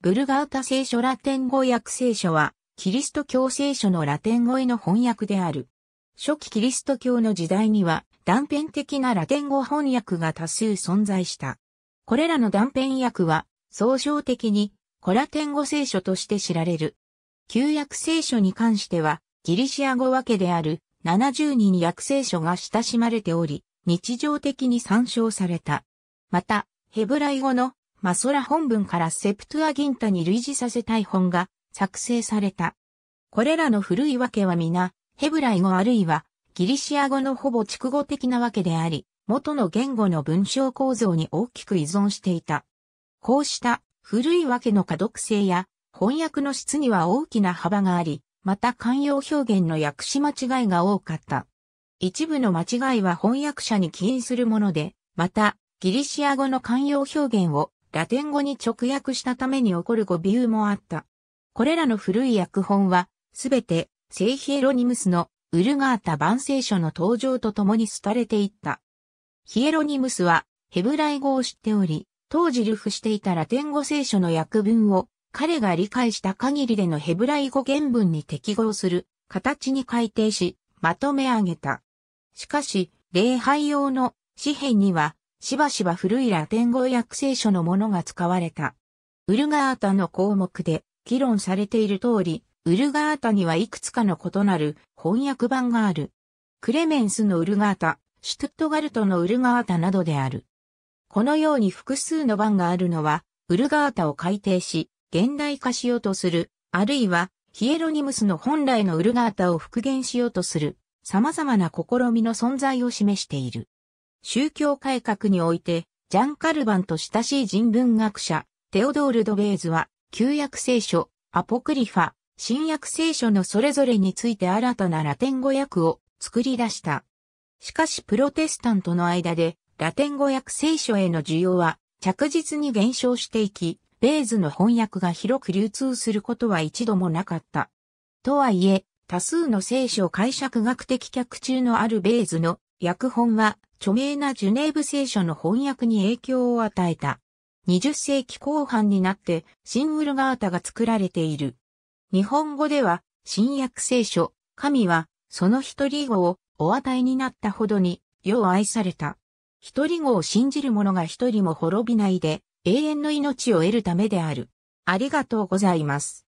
ブルガータ聖書ラテン語訳聖書は、キリスト教聖書のラテン語への翻訳である。初期キリスト教の時代には、断片的なラテン語翻訳が多数存在した。これらの断片訳は、総称的に、コラテン語聖書として知られる。旧約聖書に関しては、ギリシア語訳である70人訳聖書が親しまれており、日常的に参照された。また、ヘブライ語のマソラ本文からセプトゥアギンタに類似させたい本が作成された。これらの古い訳は皆、ヘブライ語あるいはギリシア語のほぼ畜語的なわけであり、元の言語の文章構造に大きく依存していた。こうした古い訳の可読性や翻訳の質には大きな幅があり、また慣用表現の訳詞間違いが多かった。一部の間違いは翻訳者に起因するもので、また、ギリシア語の慣用表現をラテン語に直訳したために起こる尾謬もあった。これらの古い訳本は、すべて、聖ヒエロニムスのウルガータ万聖書の登場とともに廃れていった。ヒエロニムスは、ヘブライ語を知っており、当時流布していたラテン語聖書の訳文を、彼が理解した限りでのヘブライ語原文に適合する形に改定し、まとめ上げた。しかし、礼拝用の紙幣にはしばしば古いラテン語訳聖書のものが使われた。ウルガータの項目で議論されている通り、ウルガータにはいくつかの異なる翻訳版がある。クレメンスのウルガータ、シュトゥットガルトのウルガータなどである。このように複数の版があるのは、ウルガータを改訂し、現代化しようとする、あるいは、ヒエロニムスの本来のウルガータを復元しようとする、様々な試みの存在を示している。宗教改革において、ジャン・カルバンと親しい人文学者、テオドール・ドベーズは、旧約聖書、アポクリファ、新約聖書のそれぞれについて新たなラテン語訳を作り出した。しかしプロテスタントの間で、ラテン語訳聖書への需要は着実に減少していき、ベーズの翻訳が広く流通することは一度もなかった。とはいえ、多数の聖書解釈学的客中のあるベーズの訳本は著名なジュネーブ聖書の翻訳に影響を与えた。20世紀後半になって新ウルガータが作られている。日本語では新約聖書、神はその一人子をお与えになったほどに世を愛された。一人子を信じる者が一人も滅びないで永遠の命を得るためである。ありがとうございます。